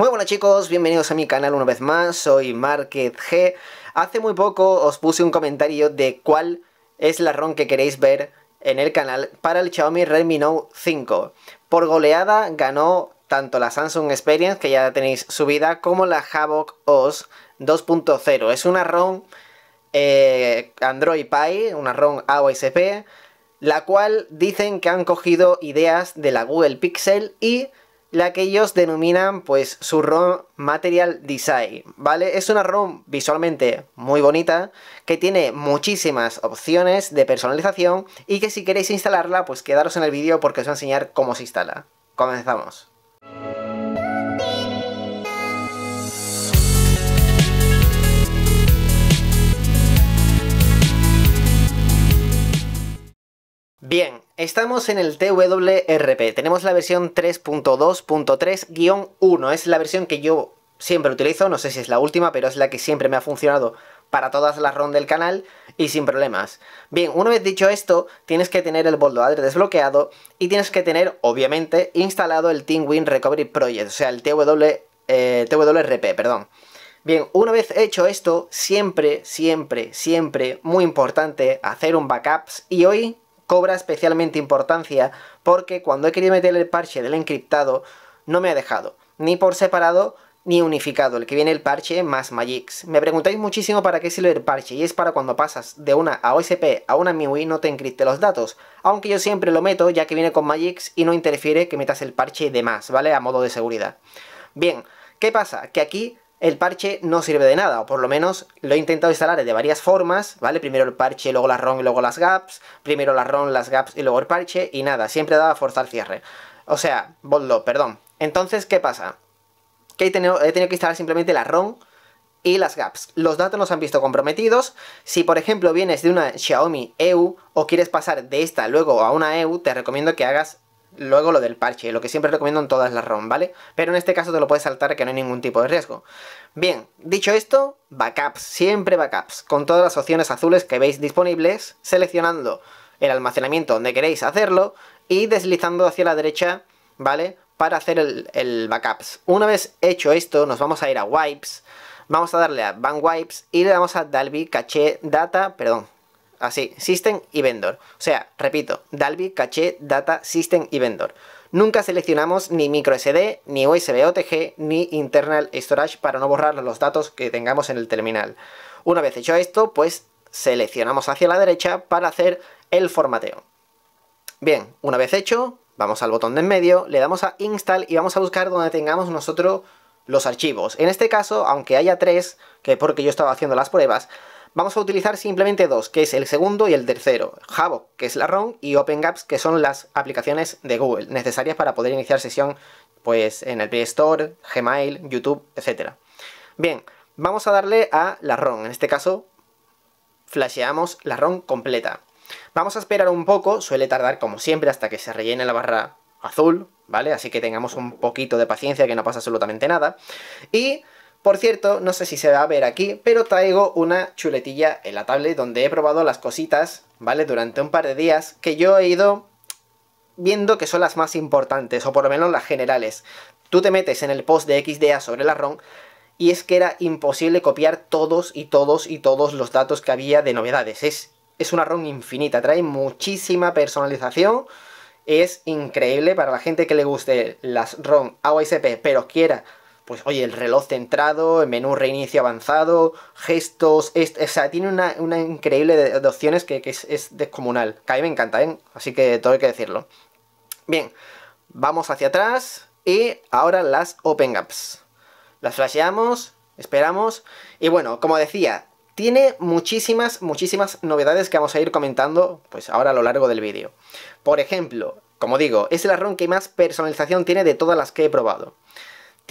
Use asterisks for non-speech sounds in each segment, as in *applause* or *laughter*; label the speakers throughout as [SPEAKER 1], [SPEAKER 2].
[SPEAKER 1] Muy buenas chicos, bienvenidos a mi canal una vez más, soy Market G. Hace muy poco os puse un comentario de cuál es la ROM que queréis ver en el canal para el Xiaomi Redmi Note 5. Por goleada ganó tanto la Samsung Experience, que ya tenéis subida, como la Havoc OS 2.0. Es una ROM eh, Android Pie, una ROM AOSP, la cual dicen que han cogido ideas de la Google Pixel y la que ellos denominan pues su ROM Material Design, ¿vale? Es una ROM visualmente muy bonita, que tiene muchísimas opciones de personalización y que si queréis instalarla, pues quedaros en el vídeo porque os voy a enseñar cómo se instala. Comenzamos. Bien, Estamos en el TWRP, tenemos la versión 3.2.3-1, es la versión que yo siempre utilizo, no sé si es la última, pero es la que siempre me ha funcionado para todas las ROM del canal y sin problemas. Bien, una vez dicho esto, tienes que tener el bootloader desbloqueado y tienes que tener, obviamente, instalado el TeamWin Recovery Project, o sea, el TW, eh, TWRP, perdón. Bien, una vez hecho esto, siempre, siempre, siempre, muy importante hacer un backups y hoy cobra especialmente importancia porque cuando he querido meter el parche del encriptado no me ha dejado, ni por separado ni unificado, el que viene el parche más Magix. Me preguntáis muchísimo para qué sirve el parche, y es para cuando pasas de una AOSP a una MIUI no te encripte los datos, aunque yo siempre lo meto ya que viene con Magix y no interfiere que metas el parche de más, ¿vale? A modo de seguridad. Bien, ¿qué pasa? Que aquí el parche no sirve de nada, o por lo menos lo he intentado instalar de varias formas, ¿vale? Primero el parche, luego la ROM y luego las gaps, primero la ROM, las gaps y luego el parche, y nada, siempre daba forzar cierre. O sea, boldo, perdón. Entonces, ¿qué pasa? Que he tenido, que instalar simplemente la ROM y las gaps. Los datos nos han visto comprometidos. Si por ejemplo vienes de una Xiaomi EU o quieres pasar de esta luego a una EU, te recomiendo que hagas Luego lo del parche, lo que siempre recomiendo en todas las ROM, ¿vale? Pero en este caso te lo puedes saltar que no hay ningún tipo de riesgo. Bien, dicho esto, backups, siempre backups, con todas las opciones azules que veis disponibles, seleccionando el almacenamiento donde queréis hacerlo y deslizando hacia la derecha, ¿vale? Para hacer el, backups. Una vez hecho esto, nos vamos a ir a Wipes, vamos a darle a Van Wipes y le damos a Dalby Cache Data, perdón, Así, System y Vendor. O sea, repito, Dalby, Caché, Data, System y Vendor. Nunca seleccionamos ni microSD, ni USB OTG, ni internal storage para no borrar los datos que tengamos en el terminal. Una vez hecho esto, pues seleccionamos hacia la derecha para hacer el formateo. Bien, una vez hecho, vamos al botón de en medio, le damos a Install y vamos a buscar donde tengamos nosotros los archivos. En este caso, aunque haya tres, que porque yo estaba haciendo las pruebas, Vamos a utilizar simplemente dos, que es el segundo y el tercero, Java, que es la ROM, y OpenGaps, que son las aplicaciones de Google, necesarias para poder iniciar sesión pues, en el Play Store, Gmail, YouTube, etc. Bien, vamos a darle a la ROM, en este caso flasheamos la ROM completa. Vamos a esperar un poco, suele tardar como siempre hasta que se rellene la barra azul, ¿vale? Así que tengamos un poquito de paciencia que no pasa absolutamente nada. Y por cierto, no sé si se va a ver aquí, pero traigo una chuletilla en la tablet donde he probado las cositas, ¿vale? Durante un par de días que yo he ido viendo que son las más importantes, o por lo menos las generales. Tú te metes en el post de XDA sobre la ROM y es que era imposible copiar todos y todos y todos los datos que había de novedades. Es, es una ROM infinita, trae muchísima personalización, es increíble para la gente que le guste las ROM AOSP, pero quiera pues oye, el reloj centrado, el menú reinicio avanzado, gestos, o sea, tiene una, increíble de, opciones que, es, descomunal, que a mí me encanta, ¿eh? así que todo hay que decirlo. Bien, vamos hacia atrás y ahora las Open Gaps. Las flasheamos, esperamos y bueno, como decía, tiene muchísimas, muchísimas novedades que vamos a ir comentando pues ahora a lo largo del vídeo. Por ejemplo, como digo, es el ROM que más personalización tiene de todas las que he probado.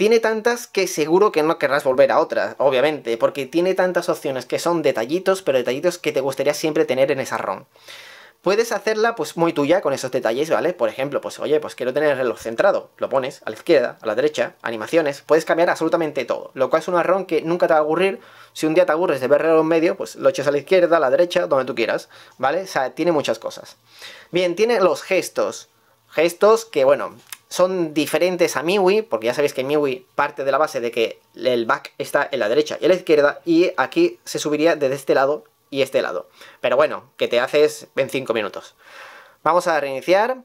[SPEAKER 1] Tiene tantas que seguro que no querrás volver a otras, obviamente, porque tiene tantas opciones que son detallitos, pero detallitos que te gustaría siempre tener en esa ROM. Puedes hacerla pues muy tuya con esos detalles, ¿vale? Por ejemplo, pues oye, pues quiero tener el reloj centrado, lo pones a la izquierda, a la derecha, animaciones, puedes cambiar absolutamente todo, lo cual es una ROM que nunca te va a aburrir, si un día te aburres de ver reloj en medio, pues lo echas a la izquierda, a la derecha, donde tú quieras, ¿vale? O sea, tiene muchas cosas. Bien, tiene los gestos, gestos que bueno, son diferentes a MIUI, porque ya sabéis que MIUI parte de la base de que el back está en la derecha y en la izquierda, y aquí se subiría desde este lado y este lado. Pero bueno, que te haces en 5 minutos. Vamos a reiniciar.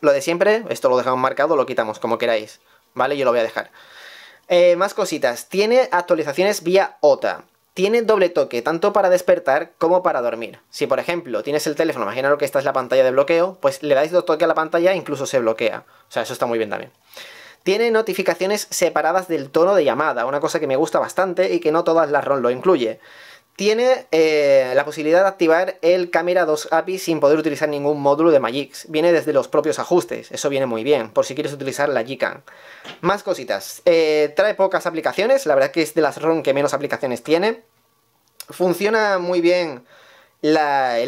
[SPEAKER 1] Lo de siempre, esto lo dejamos marcado, lo quitamos como queráis. ¿Vale? Yo lo voy a dejar. Eh, más cositas. Tiene actualizaciones vía OTA tiene doble toque, tanto para despertar como para dormir. Si por ejemplo tienes el teléfono, imagínate que esta es la pantalla de bloqueo, pues le dais dos toques a la pantalla e incluso se bloquea. O sea, eso está muy bien también. Tiene notificaciones separadas del tono de llamada, una cosa que me gusta bastante y que no todas las ROM lo incluye tiene eh, la posibilidad de activar el Camera 2 API sin poder utilizar ningún módulo de Magix. Viene desde los propios ajustes, eso viene muy bien, por si quieres utilizar la GCAM. Más cositas. Eh, trae pocas aplicaciones, la verdad que es de las ROM que menos aplicaciones tiene. Funciona muy bien el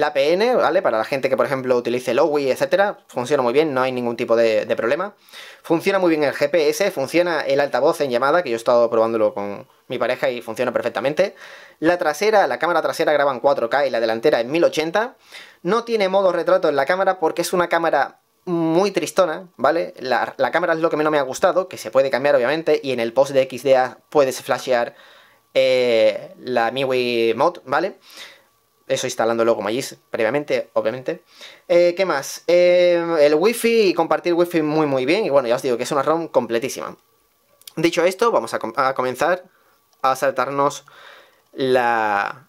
[SPEAKER 1] APN, ¿vale? Para la gente que, por ejemplo, utilice Lowy, etcétera, funciona muy bien, no hay ningún tipo de, problema. Funciona muy bien el GPS, funciona el altavoz en llamada, que yo he estado probándolo con mi pareja y funciona perfectamente. La trasera, la cámara trasera graba en 4K y la delantera en 1080. No tiene modo retrato en la cámara porque es una cámara muy tristona, ¿vale? La, cámara es lo que menos me ha gustado, que se puede cambiar obviamente, y en el post de XDA puedes flashear eh, la MIUI Mod, ¿vale? vale eso instalando luego Magis previamente, obviamente. Eh, ¿Qué más? Eh, el wifi y compartir wifi muy muy bien. Y bueno, ya os digo que es una ROM completísima. Dicho esto, vamos a, comenzar a saltarnos la,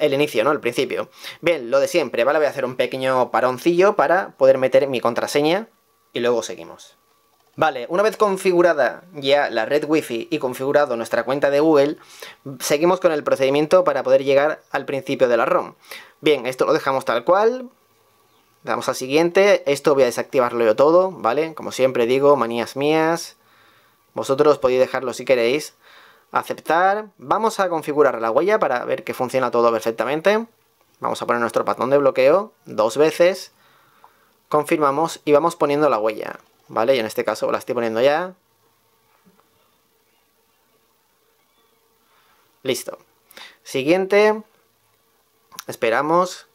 [SPEAKER 1] el inicio, ¿no? El principio. Bien, lo de siempre, ¿vale? Voy a hacer un pequeño paroncillo para poder meter mi contraseña y luego seguimos. Vale, una vez configurada ya la red Wi-Fi y configurado nuestra cuenta de Google, seguimos con el procedimiento para poder llegar al principio de la ROM. Bien, esto lo dejamos tal cual, damos al siguiente, esto voy a desactivarlo yo todo, ¿vale? Como siempre digo, manías mías, vosotros podéis dejarlo si queréis. Aceptar, vamos a configurar la huella para ver que funciona todo perfectamente. Vamos a poner nuestro patrón de bloqueo dos veces, confirmamos y vamos poniendo la huella. ¿Vale? Y en este caso la estoy poniendo ya. Listo. Siguiente. Esperamos.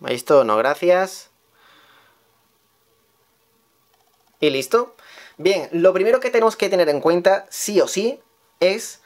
[SPEAKER 1] Listo, no gracias. Y listo. Bien, lo primero que tenemos que tener en cuenta, sí o sí, es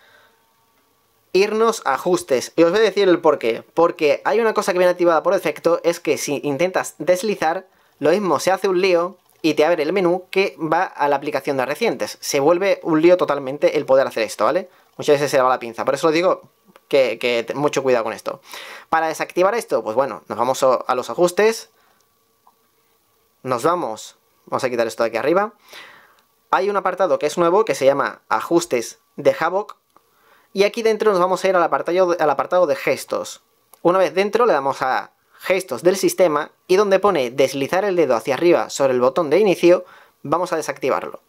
[SPEAKER 1] irnos a ajustes. Y os voy a decir el por qué. Porque hay una cosa que viene activada por defecto, es que si intentas deslizar, lo mismo se hace un lío y te abre el menú que va a la aplicación de recientes. Se vuelve un lío totalmente el poder hacer esto, ¿vale? Muchas veces se le va la pinza, por eso lo digo que, mucho cuidado con esto. Para desactivar esto, pues bueno, nos vamos a los ajustes, nos vamos, vamos a quitar esto de aquí arriba, hay un apartado que es nuevo que se llama ajustes de Havoc y aquí dentro nos vamos a ir al apartado, al apartado de gestos. Una vez dentro le damos a gestos del sistema y donde pone deslizar el dedo hacia arriba sobre el botón de inicio, vamos a desactivarlo.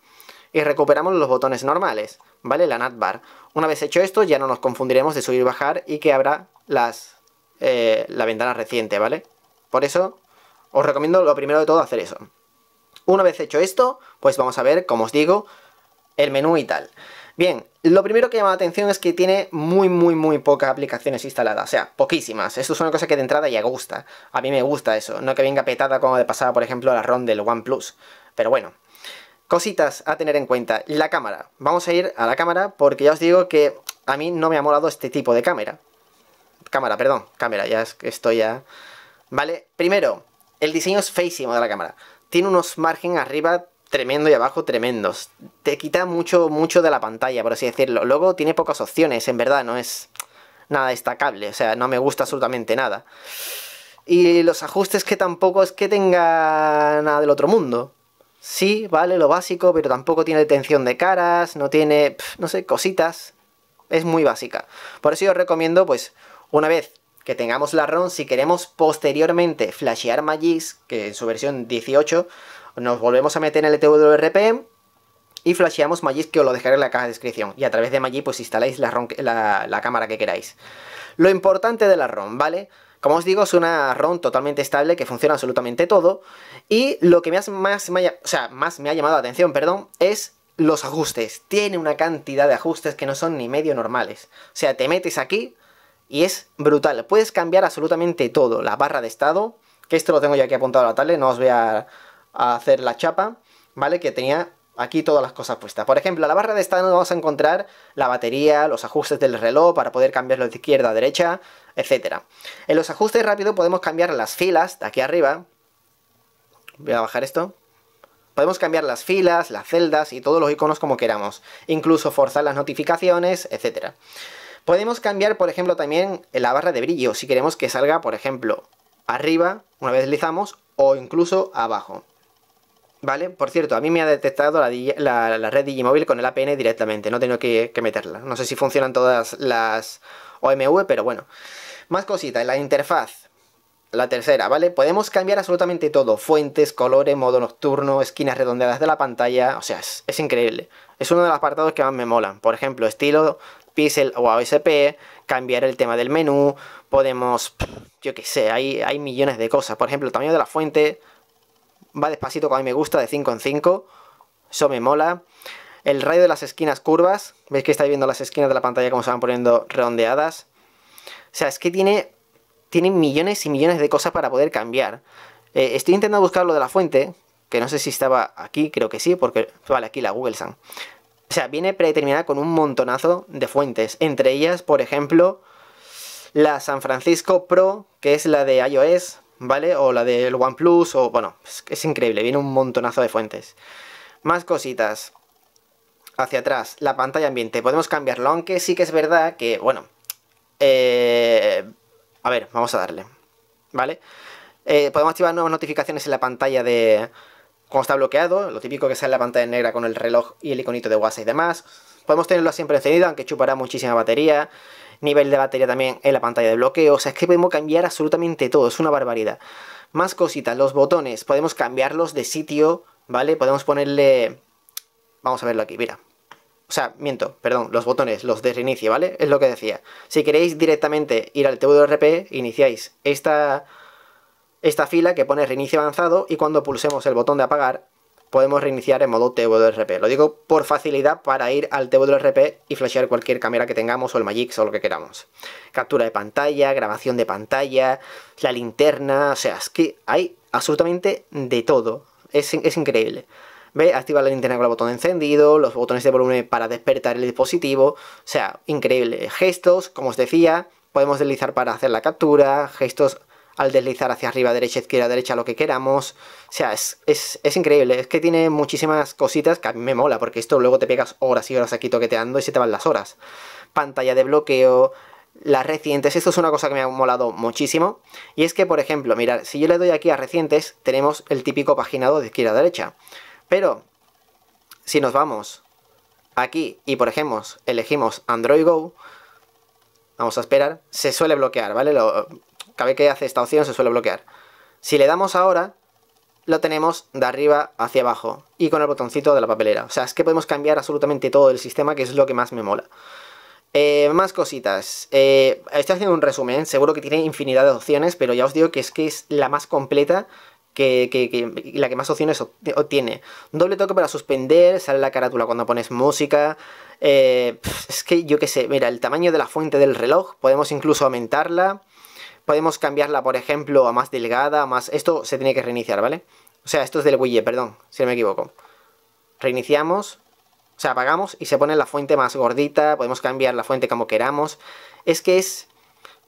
[SPEAKER 1] Y recuperamos los botones normales, ¿vale? La natbar Una vez hecho esto ya no nos confundiremos de subir y bajar y que habrá las, eh, la ventana reciente, ¿vale? Por eso os recomiendo lo primero de todo hacer eso. Una vez hecho esto, pues vamos a ver, como os digo, el menú y tal. Bien, lo primero que llama la atención es que tiene muy, muy, muy pocas aplicaciones instaladas, o sea, poquísimas. Esto es una cosa que de entrada ya gusta. A mí me gusta eso, no que venga petada como de pasada, por ejemplo, la ROM del OnePlus. Pero bueno, cositas a tener en cuenta. La cámara. Vamos a ir a la cámara porque ya os digo que a mí no me ha molado este tipo de cámara. Cámara, perdón, cámara, ya estoy ya... ¿Vale? Primero, el diseño es feísimo de la cámara. Tiene unos margen arriba tremendo y abajo tremendos. Te quita mucho, mucho de la pantalla, por así decirlo. Luego tiene pocas opciones, en verdad, no es nada destacable, o sea, no me gusta absolutamente nada. Y los ajustes que tampoco es que tenga nada del otro mundo. Sí, vale, lo básico, pero tampoco tiene detención de caras, no tiene, no sé, cositas. Es muy básica. Por eso yo os recomiendo, pues, una vez que tengamos la ROM, si queremos posteriormente flashear Magis, que en su versión 18 nos volvemos a meter en el e TWRP y flasheamos Magic que os lo dejaré en la caja de descripción. Y a través de Magic pues instaláis la, la, cámara que queráis. Lo importante de la ROM, ¿vale? Como os digo, es una ROM totalmente estable que funciona absolutamente todo. Y lo que más, más, me, más me ha llamado la atención perdón, es los ajustes. Tiene una cantidad de ajustes que no son ni medio normales. O sea, te metes aquí y es brutal. Puedes cambiar absolutamente todo. La barra de estado, que esto lo tengo yo aquí apuntado a la tablet, no os voy a a hacer la chapa, ¿vale? Que tenía aquí todas las cosas puestas. Por ejemplo, la barra de estado vamos a encontrar la batería, los ajustes del reloj para poder cambiarlo de izquierda a derecha, etcétera En los ajustes rápidos podemos cambiar las filas de aquí arriba. Voy a bajar esto. Podemos cambiar las filas, las celdas y todos los iconos como queramos. Incluso forzar las notificaciones, etcétera Podemos cambiar, por ejemplo, también la barra de brillo, si queremos que salga, por ejemplo, arriba, una vez deslizamos, o incluso abajo. ¿Vale? Por cierto, a mí me ha detectado la, la, red Digimóvil con el APN directamente, no tengo que, meterla. No sé si funcionan todas las OMV, pero bueno. Más cositas, la interfaz. La tercera, ¿vale? Podemos cambiar absolutamente todo. Fuentes, colores, modo nocturno, esquinas redondeadas de la pantalla. O sea, es, increíble. Es uno de los apartados que más me molan. Por ejemplo, estilo Pixel o AOSP, cambiar el tema del menú, podemos, yo qué sé, hay millones de cosas. Por ejemplo, el tamaño de la fuente, va despacito, que a mí me gusta, de 5 en 5. Eso me mola. El rayo de las esquinas curvas. Veis que estáis viendo las esquinas de la pantalla como se van poniendo redondeadas. O sea, es que tiene, millones y millones de cosas para poder cambiar. Eh, estoy intentando buscar lo de la fuente, que no sé si estaba aquí, creo que sí, porque... Vale, aquí la Google Sun. O sea, viene predeterminada con un montonazo de fuentes. Entre ellas, por ejemplo, la San Francisco Pro, que es la de iOS, ¿vale? O la del OnePlus, o bueno, es, increíble, viene un montonazo de fuentes. Más cositas. Hacia atrás, la pantalla ambiente, podemos cambiarlo, aunque sí que es verdad que, bueno, eh, a ver, vamos a darle, ¿vale? Eh, podemos activar nuevas notificaciones en la pantalla de... Cuando está bloqueado, lo típico que en la pantalla negra con el reloj y el iconito de WhatsApp y demás. Podemos tenerlo siempre encendido, aunque chupará muchísima batería nivel de batería también en la pantalla de bloqueo, o sea, es que podemos cambiar absolutamente todo, es una barbaridad. Más cositas, los botones, podemos cambiarlos de sitio, ¿vale? Podemos ponerle... Vamos a verlo aquí, mira. O sea, miento, perdón, los botones, los de reinicio, ¿vale? Es lo que decía. Si queréis directamente ir al TWRP, iniciáis esta, esta fila que pone reinicio avanzado y cuando pulsemos el botón de apagar, podemos reiniciar en modo TWRP. Lo digo por facilidad para ir al TWRP y flashear cualquier cámara que tengamos o el Magix o lo que queramos. Captura de pantalla, grabación de pantalla, la linterna, o sea, es que hay absolutamente de todo. Es, es increíble. ¿Ve? Activa la linterna con el botón encendido, los botones de volumen para despertar el dispositivo, o sea, increíble. Gestos, como os decía, podemos deslizar para hacer la captura, gestos al deslizar hacia arriba, derecha, izquierda, derecha, lo que queramos. O sea, es, increíble. Es que tiene muchísimas cositas que a mí me mola, porque esto luego te pegas horas y horas aquí toqueteando y se te van las horas. Pantalla de bloqueo, las recientes. Esto es una cosa que me ha molado muchísimo. Y es que, por ejemplo, mirad, si yo le doy aquí a recientes, tenemos el típico paginado de izquierda a derecha. Pero, si nos vamos aquí y, por ejemplo, elegimos Android Go, vamos a esperar, se suele bloquear, ¿vale? Lo, Cabe que hace esta opción, se suele bloquear. Si le damos ahora, lo tenemos de arriba hacia abajo y con el botoncito de la papelera. O sea, es que podemos cambiar absolutamente todo el sistema, que es lo que más me mola. Eh, más cositas. Eh, estoy haciendo un resumen, seguro que tiene infinidad de opciones, pero ya os digo que es que es la más completa que, la que más opciones obtiene. Doble toque para suspender, sale la carátula cuando pones música. Eh, es que yo qué sé, mira, el tamaño de la fuente del reloj, podemos incluso aumentarla. Podemos cambiarla, por ejemplo, a más delgada, a más... Esto se tiene que reiniciar, ¿vale? O sea, esto es del widget, perdón, si no me equivoco. Reiniciamos, o sea, apagamos y se pone la fuente más gordita, podemos cambiar la fuente como queramos. Es que es,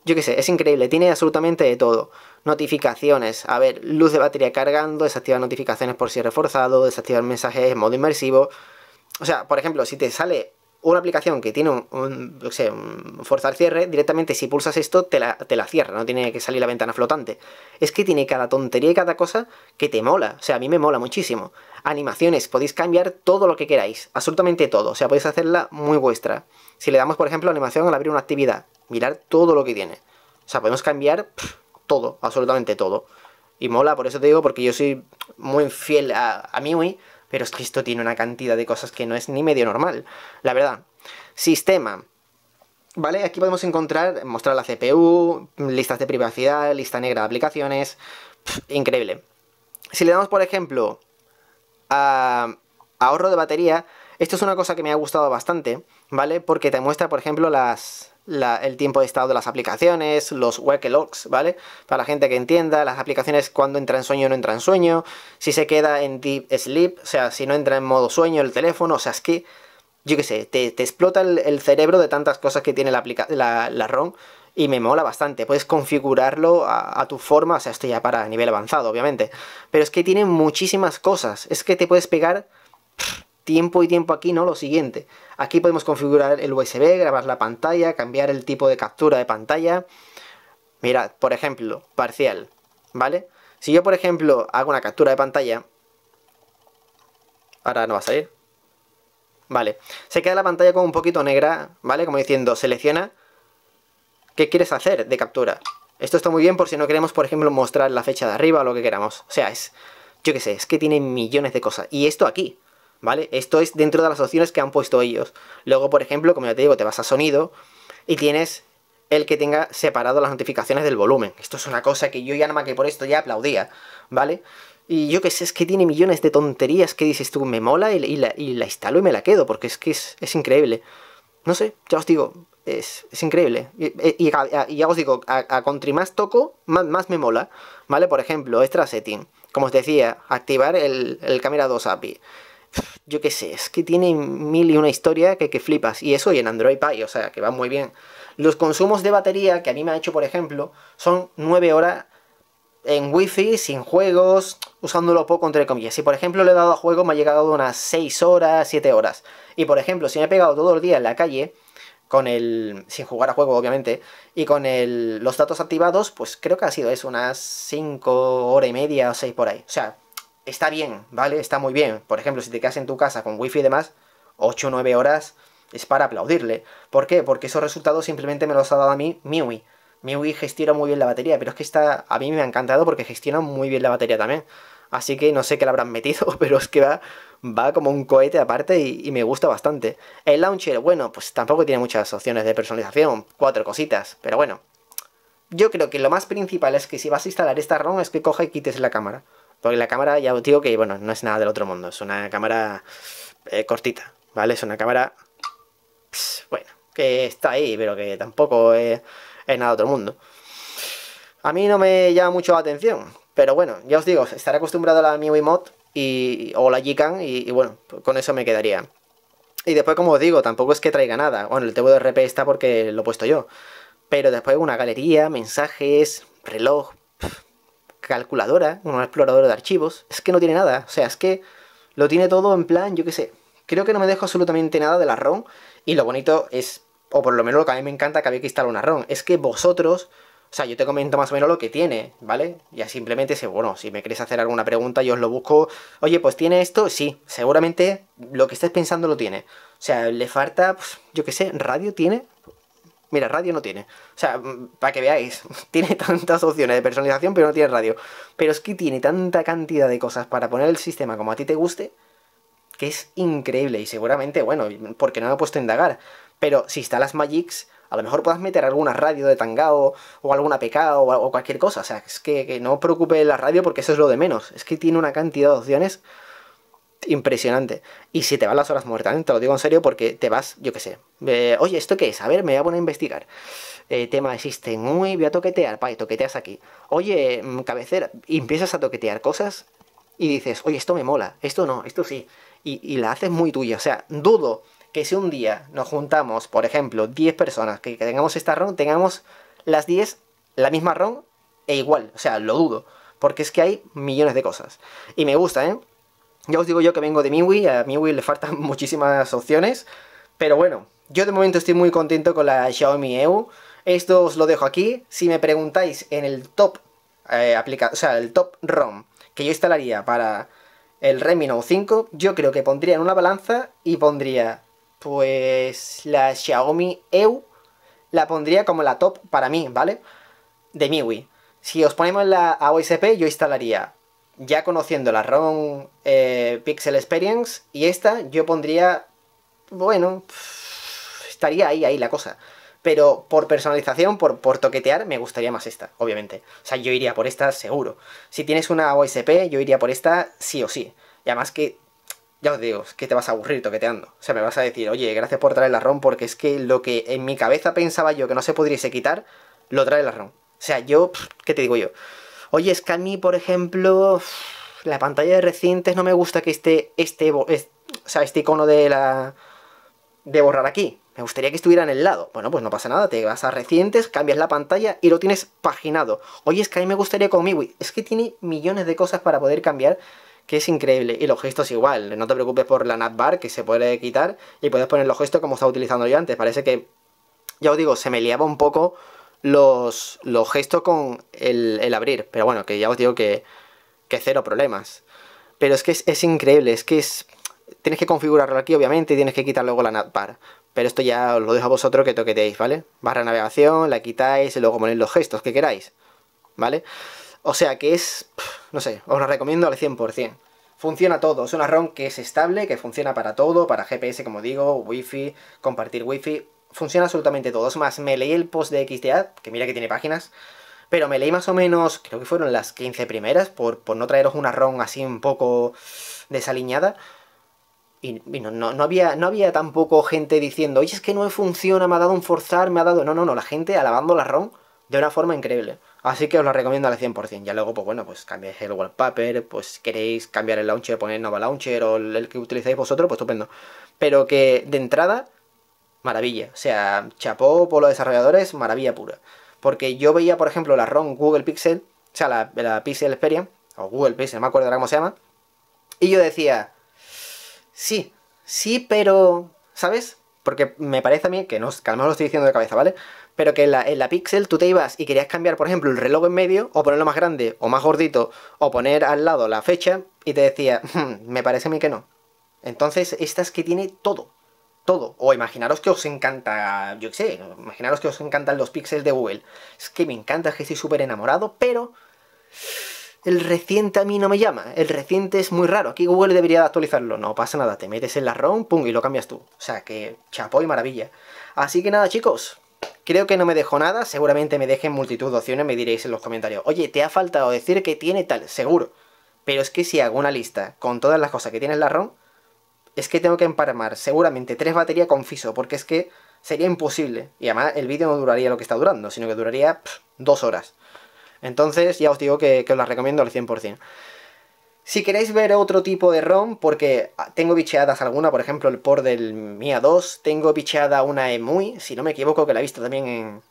[SPEAKER 1] yo qué sé, es increíble, tiene absolutamente de todo. Notificaciones, a ver, luz de batería cargando, desactivar notificaciones por si reforzado, desactivar mensajes en modo inmersivo. O sea, por ejemplo, si te sale una aplicación que tiene un, forzar cierre, directamente si pulsas esto te la, la, cierra, no tiene que salir la ventana flotante. Es que tiene cada tontería y cada cosa que te mola, o sea, a mí me mola muchísimo. Animaciones, podéis cambiar todo lo que queráis, absolutamente todo, o sea, podéis hacerla muy vuestra. Si le damos, por ejemplo, animación al abrir una actividad, mirar todo lo que tiene. O sea, podemos cambiar todo, absolutamente todo. Y mola, por eso te digo, porque yo soy muy fiel a, a MIUI, pero es que esto tiene una cantidad de cosas que no es ni medio normal, la verdad. Sistema. ¿Vale? Aquí podemos encontrar, mostrar la CPU, listas de privacidad, lista negra de aplicaciones. increíble. Si le damos, por ejemplo, a ahorro de batería, esto es una cosa que me ha gustado bastante, ¿vale? Porque te muestra, por ejemplo, las, el tiempo de estado de las aplicaciones, los wake ¿vale? Para la gente que entienda, las aplicaciones cuando entra en sueño no entra en sueño, si se queda en deep sleep, o sea, si no entra en modo sueño el teléfono, o sea, es que, yo qué sé, te, explota el, cerebro de tantas cosas que tiene la, ROM y me mola bastante. Puedes configurarlo a, tu forma, o sea, esto ya para nivel avanzado, obviamente. Pero es que tiene muchísimas cosas, es que te puedes pegar tiempo y tiempo aquí, no, lo siguiente. Aquí podemos configurar el USB, grabar la pantalla, cambiar el tipo de captura de pantalla. Mirad, por ejemplo, parcial, ¿vale? Si yo, por ejemplo, hago una captura de pantalla, ahora no va a salir. Vale, se queda la pantalla como un poquito negra, ¿vale? Como diciendo, selecciona qué quieres hacer de captura. Esto está muy bien por si no queremos, por ejemplo, mostrar la fecha de arriba o lo que queramos. O sea, es, yo qué sé, es que tiene millones de cosas. Y esto aquí, ¿vale? Esto es dentro de las opciones que han puesto ellos. Luego, por ejemplo, como ya te digo, te vas a sonido y tienes el que tenga separado las notificaciones del volumen. Esto es una cosa que yo ya no más que por esto ya aplaudía, ¿vale? Y yo que sé, es que tiene millones de tonterías que dices tú, me mola y, la, instalo y me la quedo, porque es que es, es increíble. No sé, ya os digo, es, es increíble. Y, ya os digo, a, contrimás más toco, más, me mola, ¿vale? Por ejemplo, extra setting, como os decía, activar el, el 2 API yo qué sé, es que tiene mil y una historia que, flipas. Y eso y en Android Pie, o sea, que va muy bien. Los consumos de batería que a mí me ha hecho, por ejemplo, son 9 horas en wifi, sin juegos, usándolo poco entre comillas. Si por ejemplo le he dado a juego me ha llegado unas 6 horas, 7 horas. Y por ejemplo, si me he pegado todo el día en la calle, con el. sin jugar a juego, obviamente, y con el, los datos activados, pues creo que ha sido eso, unas 5 horas y media o 6 por ahí. O sea, está bien, ¿vale? Está muy bien. Por ejemplo, si te quedas en tu casa con wifi y demás, 8 o 9 horas es para aplaudirle. ¿Por qué? Porque esos resultados simplemente me los ha dado a mí MIUI. MIUI gestiona muy bien la batería, pero es que está, a mí me ha encantado porque gestiona muy bien la batería también. Así que no sé qué le habrán *laughs* metido, pero es que va, va como un cohete aparte y, y me gusta bastante. El launcher, bueno, pues tampoco tiene muchas opciones de personalización, cuatro cositas, pero bueno. Yo creo que lo más principal es que si vas a instalar esta ROM es que coja y quites la cámara. Porque la cámara, ya os digo que, bueno, no es nada del otro mundo. Es una cámara eh, cortita, ¿vale? Es una cámara, bueno, que está ahí, pero que tampoco es, nada del otro mundo. A mí no me llama mucho la atención, pero bueno, ya os digo, estaré acostumbrado a la MIUI Mod y, o la g y, bueno, pues con eso me quedaría. Y después, como os digo, tampoco es que traiga nada. Bueno, el RP está porque lo he puesto yo. Pero después una galería, mensajes, reloj, calculadora, un explorador de archivos, es que no tiene nada. O sea, es que lo tiene todo en plan, yo qué sé. Creo que no me dejo absolutamente nada de la ROM. Y lo bonito es, o por lo menos lo que a mí me encanta que había que instalar una ROM, es que vosotros o sea, yo te comento más o menos lo que tiene, ¿vale? Ya simplemente bueno, si me queréis hacer alguna pregunta, yo os lo busco. Oye, pues tiene esto, sí, seguramente lo que estés pensando lo tiene. O sea, le falta, pues, yo qué sé, radio tiene, Mira, radio no tiene. O sea, mm, para que veáis, *laughs* tiene tantas opciones de personalización, pero no tiene radio. Pero es que tiene tanta cantidad de cosas para poner el sistema como a ti te guste, que es increíble. Y seguramente, bueno, porque no me he puesto a indagar. Pero si instalas Magix, a lo mejor puedas meter alguna radio de Tangao, o alguna PK, o, cualquier cosa. O sea, es que, no os preocupe la radio porque eso es lo de menos. Es que tiene una cantidad de opciones impresionante. Y si te van las horas muertas, te lo digo en serio porque te vas, yo qué sé. Eh, oye, ¿esto qué es? A ver, me voy a poner a investigar. Eh, tema existe, muy, voy a toquetear, pa, y toqueteas aquí. Oye, mm, cabecera, empiezas a toquetear cosas y dices, oye, esto me mola, esto no, esto sí. Y, la haces muy tuya. O sea, dudo que si un día nos juntamos, por ejemplo, 10 personas, que, tengamos esta ron tengamos las 10, la misma ron e igual. O sea, lo dudo. Porque es que hay millones de cosas. Y me gusta, ¿eh? Ya os digo yo que vengo de MIUI, a MIUI le faltan *laughs* muchísimas opciones, pero bueno, yo de momento estoy muy contento con la Xiaomi EU. Esto os lo dejo aquí. Si me preguntáis en el top eh, o sea, el top ROM que yo instalaría para el Redmi Note 5, yo creo que pondría en una balanza y pondría pues la Xiaomi EU la pondría como la top para mí, ¿vale? De MIUI. Si os ponemos la AOSP, yo instalaría ya conociendo la ROM eh, Pixel Experience, y esta yo pondría, bueno, estaría ahí, ahí la cosa. Pero por personalización, por, por toquetear, me gustaría más esta, obviamente. O sea, yo iría por esta seguro. Si tienes una OSP, yo iría por esta sí o sí. Y además que, ya os digo, es que te vas a aburrir toqueteando. O sea, me vas a decir, oye, gracias por traer la ROM, porque es que lo que en mi cabeza pensaba yo que no se pudiese quitar, lo trae la ROM. O sea, yo, ¿qué te digo yo? Oye, es que a mí, por ejemplo, la pantalla de recientes no me gusta que esté este, o sea, este icono de la de borrar aquí. Me gustaría que estuviera en el lado. Bueno, pues no pasa nada, te vas a recientes, cambias la pantalla y lo tienes paginado. Oye, es que a mí me gustaría con MiWi. Es que tiene millones de cosas para poder cambiar que es increíble. Y los gestos igual, no te preocupes por la bar que se puede quitar y puedes poner los gestos como estaba utilizando yo antes. Parece que, ya os digo, se me liaba un poco los, los gestos con el, abrir. Pero bueno, que ya os digo que, que cero problemas. Pero es que es, increíble, es que es... Tienes que configurarlo aquí, obviamente, y tienes que quitar luego la navbar. Pero esto ya os lo dejo a vosotros que toqueteéis, ¿vale? Barra navegación, la quitáis y luego ponéis los gestos que queráis, ¿vale? O sea que es... No sé, os lo recomiendo al 100%. Funciona todo, es una ROM que es estable, que funciona para todo, para GPS, como digo, Wi-Fi, compartir Wi-Fi, funciona absolutamente todo. Es más, me leí el post de XDA, que mira que tiene páginas, pero me leí más o menos, creo que fueron las 15 primeras, por, no traeros una ROM así un poco desaliñada. Y, no, no, había, no había tampoco gente diciendo, oye, es que no funciona, me ha dado un forzar, me ha dado... No, no, no, la gente alabando la ROM de una forma increíble. Así que os la recomiendo al 100%. Ya luego, pues bueno, pues cambiáis el wallpaper, pues queréis cambiar el launcher, poner Nova Launcher o el que utilicéis vosotros, pues estupendo. Pero que de entrada maravilla. O sea, chapó por los desarrolladores, maravilla pura. Porque yo veía, por ejemplo, la ROM Google Pixel, o sea, la, Pixel Xperia, o Google Pixel, no me acuerdo ahora cómo se llama, y yo decía, sí, sí, pero, ¿sabes? Porque me parece a mí, que, no, que lo estoy diciendo de cabeza, ¿vale? Pero que en la, Pixel tú te ibas y querías cambiar, por ejemplo, el reloj en medio, o ponerlo más grande, o más gordito, o poner al lado la fecha, y te decía, *laughs* hmm, me parece a mí que no. Entonces, esta es que tiene todo todo. O imaginaros que os encanta, yo qué sé, imaginaros que os encantan los píxeles de Google. Es que me encanta, es que estoy súper enamorado, pero el reciente a mí no me llama. El reciente es muy raro. Aquí Google debería actualizarlo. No pasa nada, te metes en la ROM, pum, y lo cambias tú. O sea que chapo y maravilla. Así que nada, chicos. Creo que no me dejo nada, seguramente me dejen multitud de opciones, me diréis en los comentarios, oye, te ha faltado decir que tiene tal, seguro. Pero es que si hago una lista con todas las cosas que tiene la ROM, es que tengo que emparamar seguramente tres baterías con fiso, porque es que sería imposible. Y además el vídeo no duraría lo que está durando, sino que duraría dos horas. Entonces ya os digo que, os las recomiendo al 100%. Si queréis ver otro tipo de ROM, porque tengo bicheadas alguna, por ejemplo el por del Mia 2, tengo bicheada una EMUI, si no me equivoco que la he visto también en,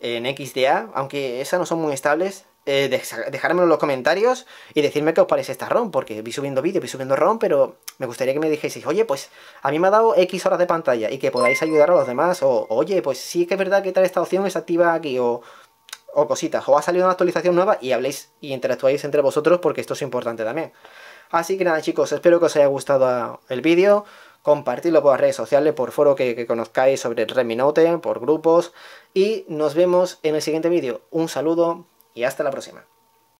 [SPEAKER 1] en XDA, aunque esas no son muy estables, eh, en los comentarios y decirme qué os parece esta ROM, porque vi subiendo vídeos, vi subiendo ROM, pero me gustaría que me dijeseis, oye, pues a mí me ha dado X horas de pantalla y que podáis ayudar a los demás, o oye, pues sí que es verdad que tal esta opción es activa aquí, o, cositas, o ha salido una actualización nueva y habléis y interactuáis entre vosotros porque esto es importante también. Así que nada chicos, espero que os haya gustado ah, el vídeo, compartidlo por las redes sociales, por foro que, conozcáis sobre el Redmi Note, por grupos, y nos vemos en el siguiente vídeo. Un saludo, y hasta la próxima.